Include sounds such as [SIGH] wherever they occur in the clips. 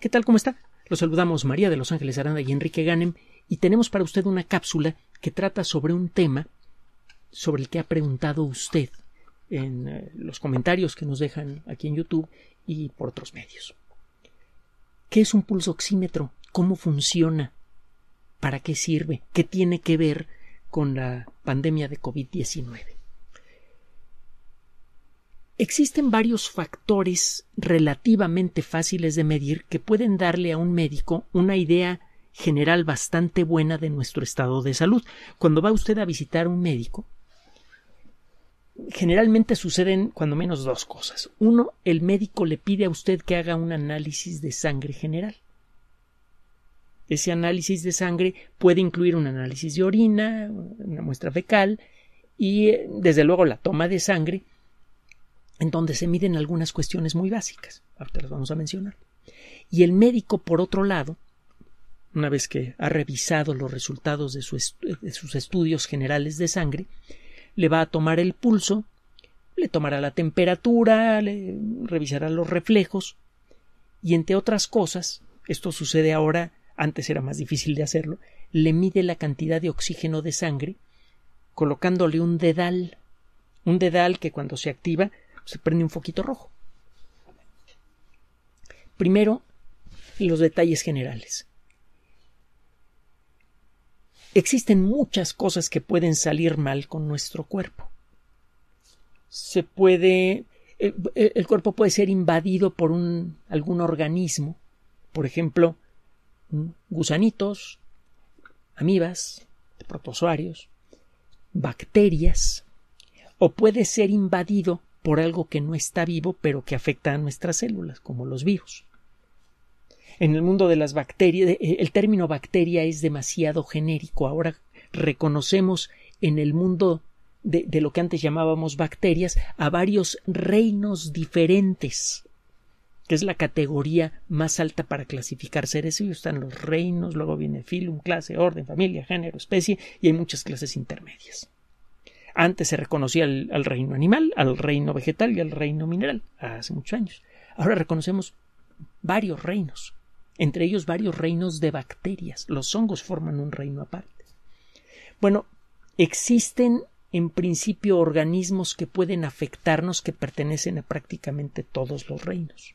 ¿Qué tal? ¿Cómo está? Los saludamos María de Los Ángeles Aranda y Enrique Ganem y tenemos para usted una cápsula que trata sobre un tema sobre el que ha preguntado usted en eh, los comentarios que nos dejan aquí en YouTube y por otros medios. ¿Qué es un pulso oxímetro? ¿Cómo funciona? ¿Para qué sirve? ¿Qué tiene que ver con la pandemia de COVID-19? Existen varios factores relativamente fáciles de medir que pueden darle a un médico una idea general bastante buena de nuestro estado de salud. Cuando va usted a visitar a un médico, generalmente suceden cuando menos dos cosas. Uno, el médico le pide a usted que haga un análisis de sangre general. Ese análisis de sangre puede incluir un análisis de orina, una muestra fecal y, eh, desde luego, la toma de sangre en donde se miden algunas cuestiones muy básicas, ahorita las vamos a mencionar. Y el médico, por otro lado, una vez que ha revisado los resultados de, de sus estudios generales de sangre, le va a tomar el pulso, le tomará la temperatura, le revisará los reflejos y entre otras cosas, esto sucede ahora, antes era más difícil de hacerlo, le mide la cantidad de oxígeno de sangre colocándole un dedal, un dedal que cuando se activa se prende un foquito rojo. Primero, los detalles generales. Existen muchas cosas que pueden salir mal con nuestro cuerpo. Se puede. Eh, eh, el, cuerpo puede ser invadido por un, algún organismo, por ejemplo, gusanitos, amibas, protozoarios, bacterias, o puede ser invadido por algo que no está vivo pero que afecta a nuestras células, como los virus. En el mundo de las bacterias, eh, el término bacteria es demasiado genérico. Ahora reconocemos en el mundo de, lo que antes llamábamos bacterias a varios reinos diferentes que es la categoría más alta para clasificar seres vivos. Están los reinos, luego viene filum, clase, orden, familia, género, especie, y hay muchas clases intermedias. Antes se reconocía al, reino animal, al reino vegetal y al reino mineral, hace muchos años. Ahora reconocemos varios reinos, entre ellos varios reinos de bacterias. Los hongos forman un reino aparte. Bueno, existen en principio organismos que pueden afectarnos que pertenecen a prácticamente todos los reinos.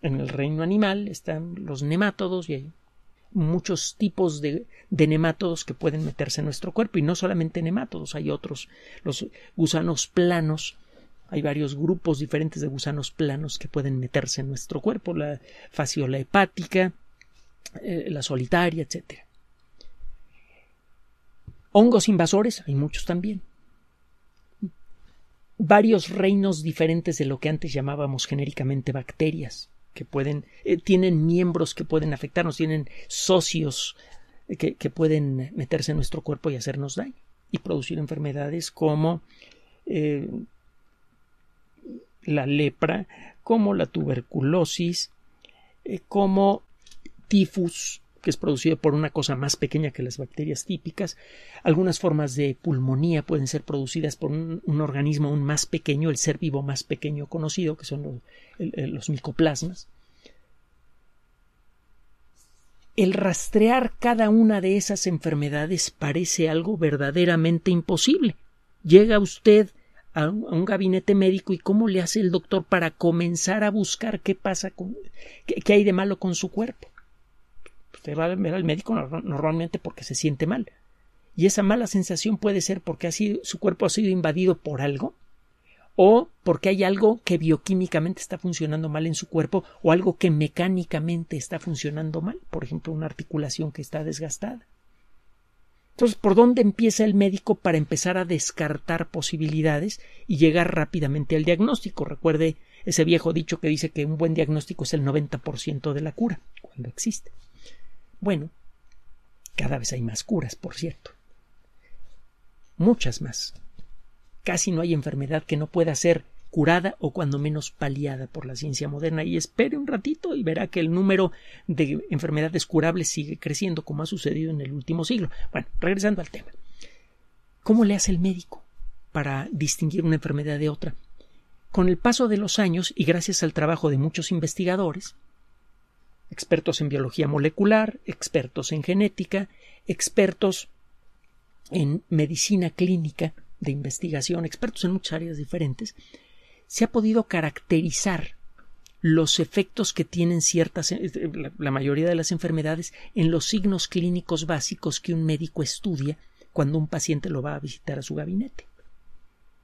En el reino animal están los nemátodos y muchos tipos de, de, nematodos que pueden meterse en nuestro cuerpo. Y no solamente nematodos, hay otros, los gusanos planos. Hay varios grupos diferentes de gusanos planos que pueden meterse en nuestro cuerpo, la fasciola hepática, eh, la solitaria, etc. Hongos invasores, hay muchos también. Varios reinos diferentes de lo que antes llamábamos genéricamente bacterias que pueden, eh, tienen miembros que pueden afectarnos, tienen socios eh, que, pueden meterse en nuestro cuerpo y hacernos daño y producir enfermedades como eh, la lepra, como la tuberculosis, como tifus, que es producido por una cosa más pequeña que las bacterias típicas. Algunas formas de pulmonía pueden ser producidas por un, organismo aún más pequeño, el ser vivo más pequeño conocido, que son los, micoplasmas. El rastrear cada una de esas enfermedades parece algo verdaderamente imposible. Llega usted a un, gabinete médico y cómo le hace el doctor para comenzar a buscar qué pasa con qué hay de malo con su cuerpo. Usted va ver al médico normalmente porque se siente mal. Y esa mala sensación puede ser porque su cuerpo ha sido invadido por algo o porque hay algo que bioquímicamente está funcionando mal en su cuerpo o algo que mecánicamente está funcionando mal, por ejemplo, una articulación que está desgastada. Entonces, ¿por dónde empieza el médico para empezar a descartar posibilidades y llegar rápidamente al diagnóstico? Recuerde ese viejo dicho que dice que un buen diagnóstico es el 90% de la cura, cuando existe. Bueno, cada vez hay más curas, por cierto. Muchas más. Casi no hay enfermedad que no pueda ser curada o cuando menos paliada por la ciencia moderna y espere un ratito y verá que el número de enfermedades curables sigue creciendo como ha sucedido en el último siglo. Bueno, regresando al tema. ¿Cómo le hace el médico para distinguir una enfermedad de otra? Con el paso de los años y gracias al trabajo de muchos investigadores, expertos en biología molecular, expertos en genética, expertos en medicina clínica de investigación, expertos en muchas áreas diferentes, se ha podido caracterizar los efectos que tienen ciertas, eh, eh, la mayoría de las enfermedades en los signos clínicos básicos que un médico estudia cuando un paciente lo va a visitar a su gabinete.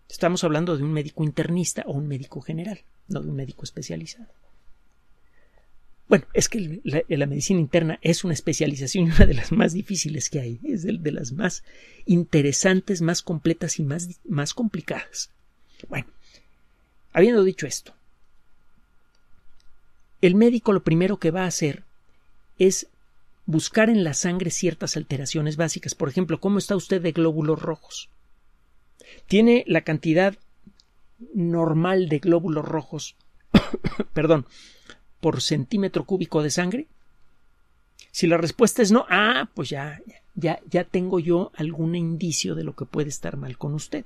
Estamos hablando de un médico internista o un médico general, no de un médico especializado. Bueno, es que la, medicina interna es una especialización y una de las más difíciles que hay, es de, de las más interesantes, más completas y más, más complicadas. Bueno, habiendo dicho esto, el médico lo primero que va a hacer es buscar en la sangre ciertas alteraciones básicas. Por ejemplo, ¿cómo está usted de glóbulos rojos? ¿Tiene la cantidad normal de glóbulos rojos? [COUGHS] perdón, por centímetro cúbico de sangre? Si la respuesta es no, ah, pues ya, ya, ya tengo yo algún indicio de lo que puede estar mal con usted.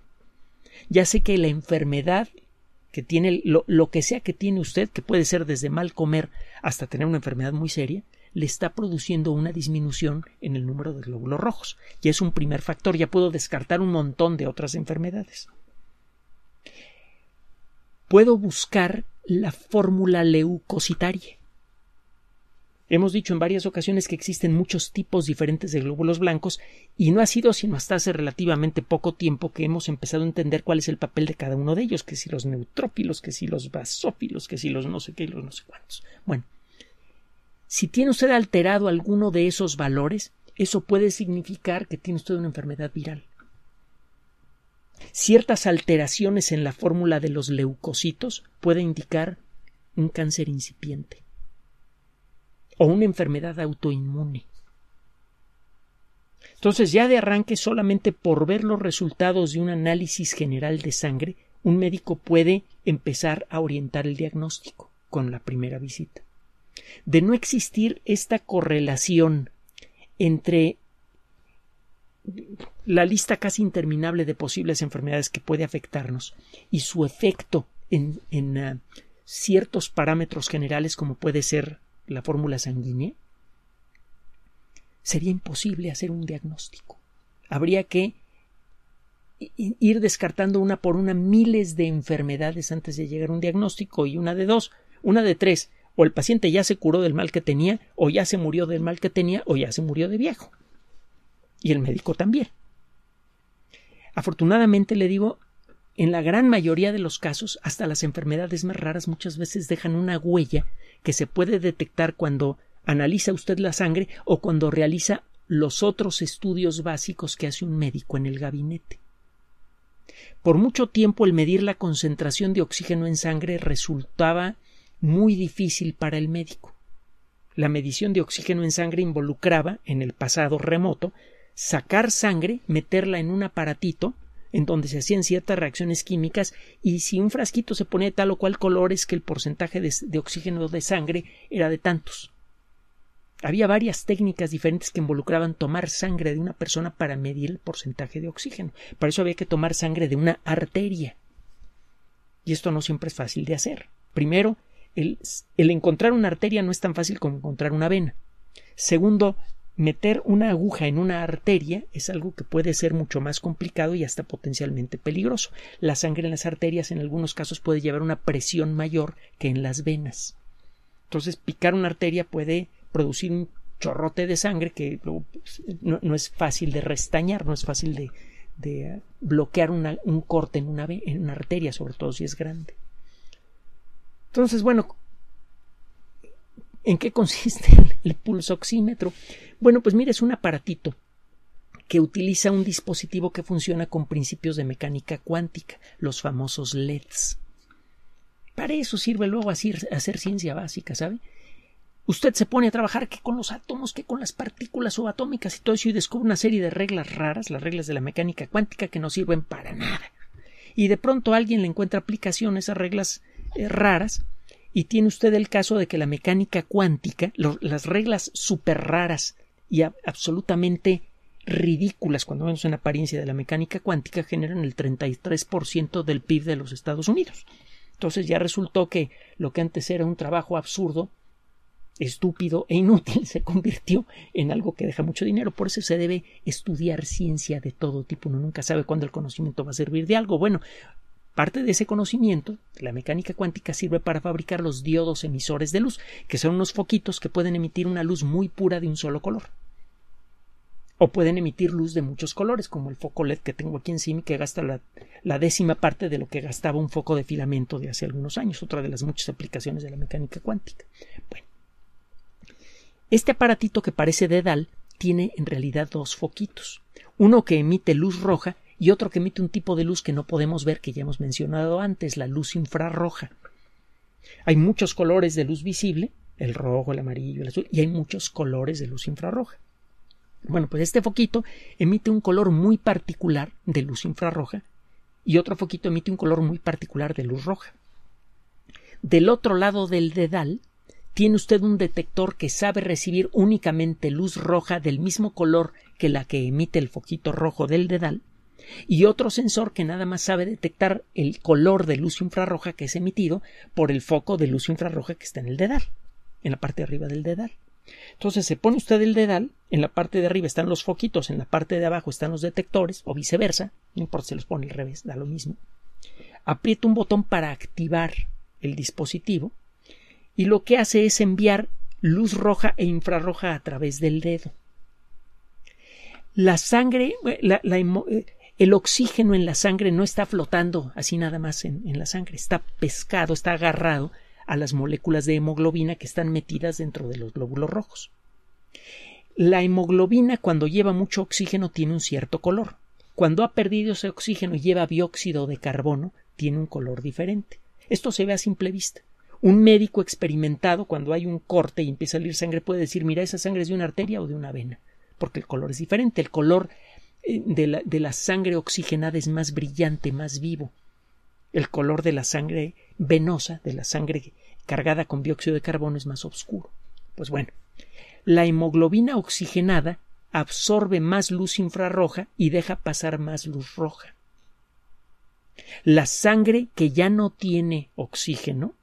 Ya sé que la enfermedad que tiene, lo, lo que sea que tiene usted, que puede ser desde mal comer hasta tener una enfermedad muy seria, le está produciendo una disminución en el número de glóbulos rojos. Y es un primer factor, ya puedo descartar un montón de otras enfermedades. Puedo buscar la fórmula leucocitaria. Hemos dicho en varias ocasiones que existen muchos tipos diferentes de glóbulos blancos y no ha sido sino hasta hace relativamente poco tiempo que hemos empezado a entender cuál es el papel de cada uno de ellos, que si los neutrófilos, que si los basófilos, que si los no sé qué y los no sé cuántos. Bueno, si tiene usted alterado alguno de esos valores, eso puede significar que tiene usted una enfermedad viral. Ciertas alteraciones en la fórmula de los leucocitos puede indicar un cáncer incipiente o una enfermedad autoinmune. Entonces ya de arranque solamente por ver los resultados de un análisis general de sangre, un médico puede empezar a orientar el diagnóstico con la primera visita. De no existir esta correlación entre la lista casi interminable de posibles enfermedades que puede afectarnos y su efecto en, ah, ciertos parámetros generales como puede ser la fórmula sanguínea, sería imposible hacer un diagnóstico. Habría que ir descartando una por una miles de enfermedades antes de llegar a un diagnóstico y una de dos, una de tres, o el paciente ya se curó del mal que tenía, o ya se murió del mal que tenía, o ya se murió de viejo. Y el médico también. Afortunadamente le digo, en la gran mayoría de los casos, hasta las enfermedades más raras muchas veces dejan una huella que se puede detectar cuando analiza usted la sangre o cuando realiza los otros estudios básicos que hace un médico en el gabinete. Por mucho tiempo el medir la concentración de oxígeno en sangre resultaba muy difícil para el médico. La medición de oxígeno en sangre involucraba, en el pasado remoto, sacar sangre, meterla en un aparatito en donde se hacían ciertas reacciones químicas y si un frasquito se ponía de tal o cual color es que el porcentaje de, oxígeno de sangre era de tantos. Había varias técnicas diferentes que involucraban tomar sangre de una persona para medir el porcentaje de oxígeno. Para eso había que tomar sangre de una arteria. Y esto no siempre es fácil de hacer. Primero, el, el encontrar una arteria no es tan fácil como encontrar una vena. Segundo, meter una aguja en una arteria es algo que puede ser mucho más complicado y hasta potencialmente peligroso. La sangre en las arterias en algunos casos puede llevar una presión mayor que en las venas. Entonces, picar una arteria puede producir un chorrote de sangre que pues, no, es fácil de restañar, no es fácil de, bloquear un corte en una, en una arteria, sobre todo si es grande. Entonces, bueno, ¿En qué consiste el pulsoxímetro? Bueno, pues mire, es un aparatito que utiliza un dispositivo que funciona con principios de mecánica cuántica, los famosos LEDs. Para eso sirve luego hacer, hacer ciencia básica, ¿sabe? Usted se pone a trabajar que con los átomos, que con las partículas subatómicas y todo eso y descubre una serie de reglas raras, las reglas de la mecánica cuántica que no sirven para nada. Y de pronto alguien le encuentra aplicación a esas reglas eh, raras y tiene usted el caso de que la mecánica cuántica, las reglas súper raras y absolutamente ridículas, cuando vemos una apariencia de la mecánica cuántica, generan el 33% del PIB de los Estados Unidos. Entonces ya resultó que lo que antes era un trabajo absurdo, estúpido e inútil se convirtió en algo que deja mucho dinero. Por eso se debe estudiar ciencia de todo tipo. Uno nunca sabe cuándo el conocimiento va a servir de algo. Bueno, Parte de ese conocimiento, la mecánica cuántica sirve para fabricar los diodos emisores de luz, que son unos foquitos que pueden emitir una luz muy pura de un solo color. O pueden emitir luz de muchos colores, como el foco LED que tengo aquí encima y que gasta la, décima parte de lo que gastaba un foco de filamento de hace algunos años, otra de las muchas aplicaciones de la mecánica cuántica. Bueno, este aparatito que parece dedal tiene en realidad dos foquitos, uno que emite luz roja y otro que emite un tipo de luz que no podemos ver, que ya hemos mencionado antes, la luz infrarroja. Hay muchos colores de luz visible, el rojo, el amarillo, el azul, y hay muchos colores de luz infrarroja. Bueno, pues este foquito emite un color muy particular de luz infrarroja y otro foquito emite un color muy particular de luz roja. Del otro lado del dedal tiene usted un detector que sabe recibir únicamente luz roja del mismo color que la que emite el foquito rojo del dedal y otro sensor que nada más sabe detectar el color de luz infrarroja que es emitido por el foco de luz infrarroja que está en el dedal, en la parte de arriba del dedal. Entonces se pone usted el dedal, en la parte de arriba están los foquitos, en la parte de abajo están los detectores o viceversa, no importa si los pone al revés, da lo mismo. Aprieta un botón para activar el dispositivo y lo que hace es enviar luz roja e infrarroja a través del dedo. La sangre, eh, la, eh, el oxígeno en la sangre no está flotando así nada más en, la sangre, está pescado, está agarrado a las moléculas de hemoglobina que están metidas dentro de los glóbulos rojos. La hemoglobina cuando lleva mucho oxígeno tiene un cierto color. Cuando ha perdido ese oxígeno y lleva bióxido de carbono, tiene un color diferente. Esto se ve a simple vista. Un médico experimentado, cuando hay un corte y empieza a salir sangre, puede decir, mira, esa sangre es de una arteria o de una vena, porque el color es diferente. El color de la, sangre oxigenada es más brillante, más vivo. El color de la sangre venosa, de la sangre cargada con dióxido de carbono, es más oscuro. Pues bueno, la hemoglobina oxigenada absorbe más luz infrarroja y deja pasar más luz roja. La sangre que ya no tiene oxígeno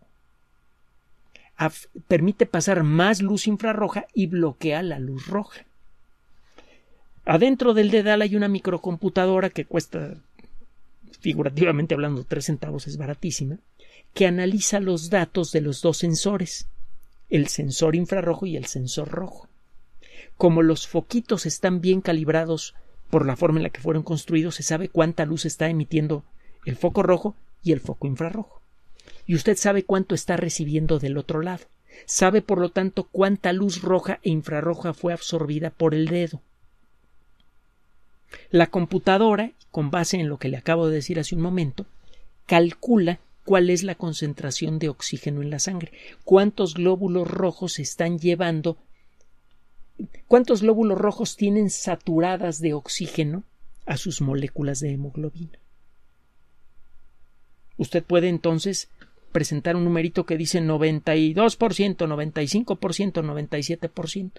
permite pasar más luz infrarroja y bloquea la luz roja. Adentro del dedal hay una microcomputadora que cuesta, figurativamente hablando, tres centavos, es baratísima, que analiza los datos de los dos sensores, el sensor infrarrojo y el sensor rojo. Como los foquitos están bien calibrados por la forma en la que fueron construidos, se sabe cuánta luz está emitiendo el foco rojo y el foco infrarrojo. Y usted sabe cuánto está recibiendo del otro lado. Sabe, por lo tanto, cuánta luz roja e infrarroja fue absorbida por el dedo. La computadora, con base en lo que le acabo de decir hace un momento, calcula cuál es la concentración de oxígeno en la sangre, cuántos glóbulos rojos están llevando, cuántos glóbulos rojos tienen saturadas de oxígeno a sus moléculas de hemoglobina. Usted puede entonces presentar un numerito que dice 92%, 95%, 97%.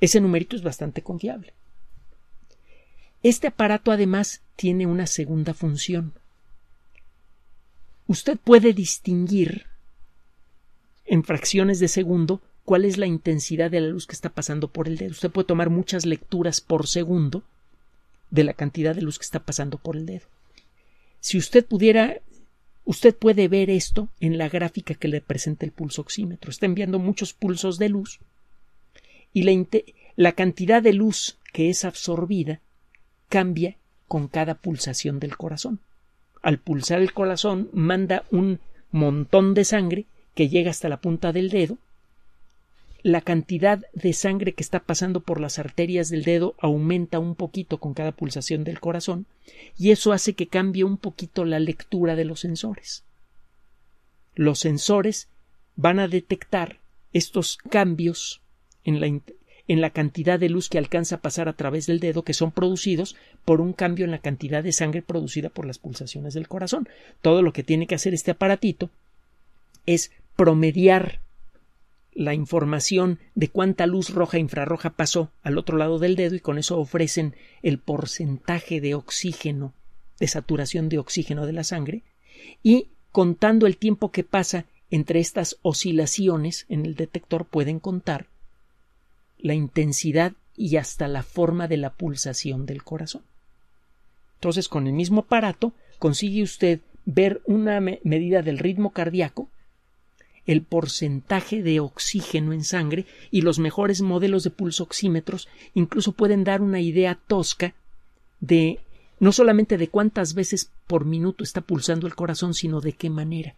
Ese numerito es bastante confiable. Este aparato además tiene una segunda función. Usted puede distinguir en fracciones de segundo cuál es la intensidad de la luz que está pasando por el dedo. Usted puede tomar muchas lecturas por segundo de la cantidad de luz que está pasando por el dedo. Si usted pudiera, usted puede ver esto en la gráfica que le presenta el pulso oxímetro. Está enviando muchos pulsos de luz y la, la cantidad de luz que es absorbida cambia con cada pulsación del corazón. Al pulsar el corazón manda un montón de sangre que llega hasta la punta del dedo. La cantidad de sangre que está pasando por las arterias del dedo aumenta un poquito con cada pulsación del corazón y eso hace que cambie un poquito la lectura de los sensores. Los sensores van a detectar estos cambios en la, en la cantidad de luz que alcanza a pasar a través del dedo que son producidos por un cambio en la cantidad de sangre producida por las pulsaciones del corazón. Todo lo que tiene que hacer este aparatito es promediar la información de cuánta luz roja e infrarroja pasó al otro lado del dedo y con eso ofrecen el porcentaje de oxígeno, de saturación de oxígeno de la sangre y contando el tiempo que pasa entre estas oscilaciones en el detector pueden contar la intensidad y hasta la forma de la pulsación del corazón. Entonces, con el mismo aparato, consigue usted ver una medida del ritmo cardíaco, el porcentaje de oxígeno en sangre y los mejores modelos de pulsoxímetros incluso pueden dar una idea tosca de no solamente de cuántas veces por minuto está pulsando el corazón, sino de qué manera.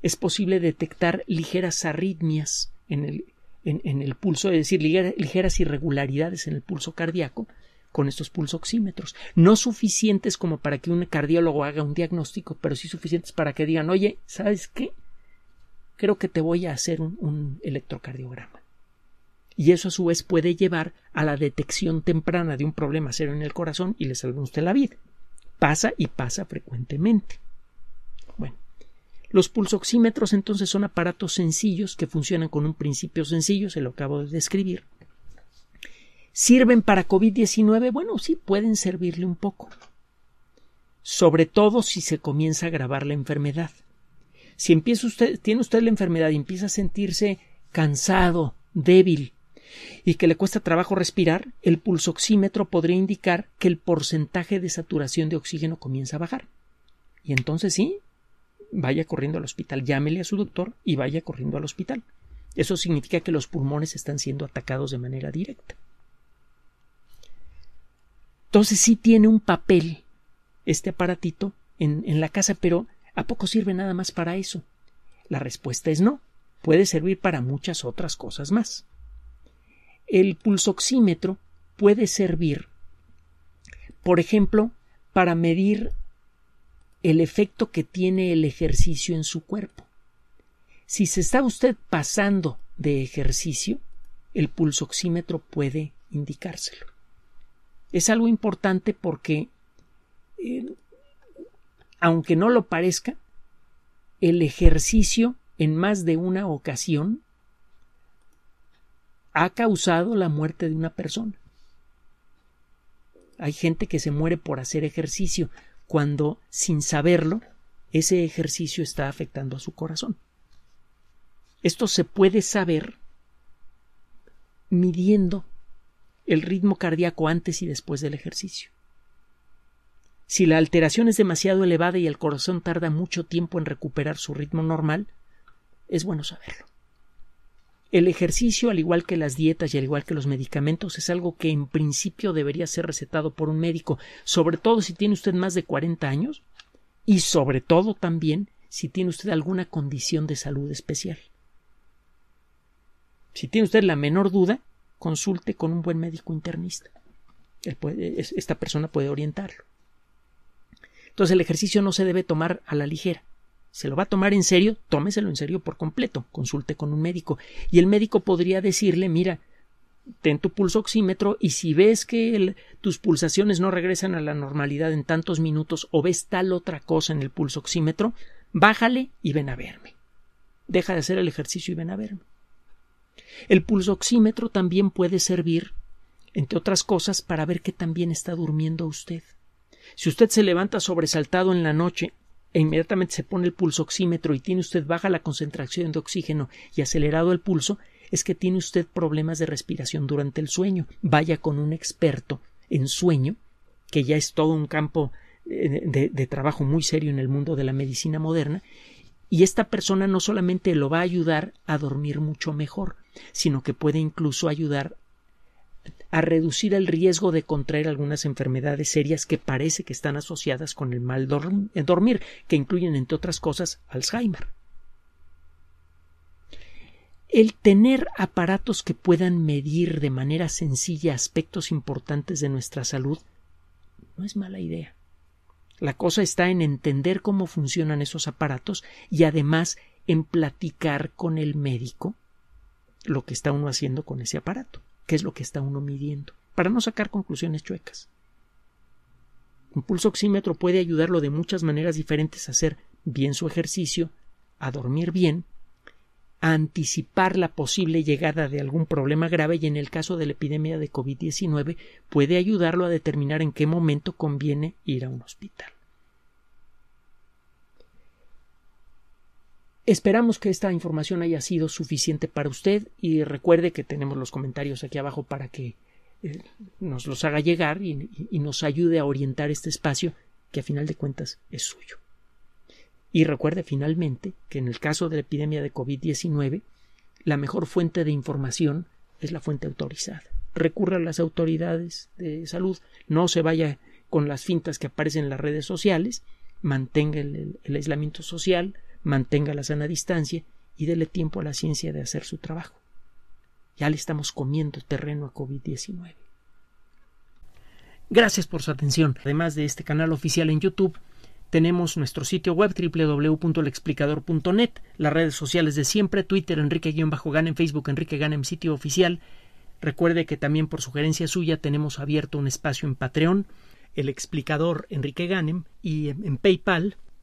Es posible detectar ligeras arritmias en el, en, el pulso, es decir, ligeras, irregularidades en el pulso cardíaco con estos pulsoxímetros. No suficientes como para que un cardiólogo haga un diagnóstico, pero sí suficientes para que digan, oye, ¿sabes qué? Creo que te voy a hacer un, electrocardiograma. Y eso a su vez puede llevar a la detección temprana de un problema serio en el corazón y le salga usted la vida. Pasa y pasa frecuentemente. Los pulsoxímetros entonces son aparatos sencillos que funcionan con un principio sencillo, se lo acabo de describir. ¿Sirven para COVID-19? Bueno, sí, pueden servirle un poco. Sobre todo si se comienza a agravar la enfermedad. Si empieza usted, tiene usted la enfermedad y empieza a sentirse cansado, débil, y que le cuesta trabajo respirar, el pulsoxímetro podría indicar que el porcentaje de saturación de oxígeno comienza a bajar. Y entonces sí, vaya corriendo al hospital, llámele a su doctor y vaya corriendo al hospital. Eso significa que los pulmones están siendo atacados de manera directa. Entonces sí tiene un papel este aparatito en, en la casa, pero ¿a poco sirve nada más para eso? La respuesta es no. Puede servir para muchas otras cosas más. El pulsoxímetro puede servir, por ejemplo, para medir el efecto que tiene el ejercicio en su cuerpo. Si se está usted pasando de ejercicio, el pulso oxímetro puede indicárselo. Es algo importante porque, eh, aunque no lo parezca, el ejercicio en más de una ocasión ha causado la muerte de una persona. Hay gente que se muere por hacer ejercicio, cuando, sin saberlo, ese ejercicio está afectando a su corazón. Esto se puede saber midiendo el ritmo cardíaco antes y después del ejercicio. Si la alteración es demasiado elevada y el corazón tarda mucho tiempo en recuperar su ritmo normal, es bueno saberlo. El ejercicio, al igual que las dietas y al igual que los medicamentos, es algo que en principio debería ser recetado por un médico, sobre todo si tiene usted más de 40 años y sobre todo también si tiene usted alguna condición de salud especial. Si tiene usted la menor duda, consulte con un buen médico internista. esta persona puede orientarlo. Entonces el ejercicio no se debe tomar a la ligera se lo va a tomar en serio, tómeselo en serio por completo, consulte con un médico. Y el médico podría decirle, mira, ten tu pulso oxímetro y si ves que tus pulsaciones no regresan a la normalidad en tantos minutos o ves tal otra cosa en el pulso oxímetro, bájale y ven a verme. Deja de hacer el ejercicio y ven a verme. El pulso oxímetro también puede servir, entre otras cosas, para ver que también está durmiendo usted. Si usted se levanta sobresaltado en la noche e inmediatamente se pone el pulso oxímetro y tiene usted baja la concentración de oxígeno y acelerado el pulso, es que tiene usted problemas de respiración durante el sueño. Vaya con un experto en sueño, que ya es todo un campo eh, de, de trabajo muy serio en el mundo de la medicina moderna, y esta persona no solamente lo va a ayudar a dormir mucho mejor, sino que puede incluso ayudar a reducir el riesgo de contraer algunas enfermedades serias que parece que están asociadas con el mal dormir, que incluyen, entre otras cosas, Alzheimer. El tener aparatos que puedan medir de manera sencilla aspectos importantes de nuestra salud no es mala idea. La cosa está en entender cómo funcionan esos aparatos y además en platicar con el médico lo que está uno haciendo con ese aparato qué es lo que está uno midiendo, para no sacar conclusiones chuecas. Un pulso oxímetro puede ayudarlo de muchas maneras diferentes a hacer bien su ejercicio, a dormir bien, a anticipar la posible llegada de algún problema grave y en el caso de la epidemia de COVID-19 puede ayudarlo a determinar en qué momento conviene ir a un hospital. Esperamos que esta información haya sido suficiente para usted y recuerde que tenemos los comentarios aquí abajo para que eh, nos los haga llegar y, nos ayude a orientar este espacio que a final de cuentas es suyo. Y recuerde finalmente que en el caso de la epidemia de COVID-19, la mejor fuente de información es la fuente autorizada. Recurra a las autoridades de salud, no se vaya con las fintas que aparecen en las redes sociales, mantenga el aislamiento social, mantenga la sana distancia y dele tiempo a la ciencia de hacer su trabajo. Ya le estamos comiendo terreno a COVID-19. Gracias por su atención. Además de este canal oficial en YouTube, tenemos nuestro sitio web www.lexplicador.net, las redes sociales de siempre, Twitter Enrique-Ganem, Facebook Enrique Ganem, sitio oficial. Recuerde que también por sugerencia suya tenemos abierto un espacio en Patreon, el explicador Enrique Ganem y en PayPal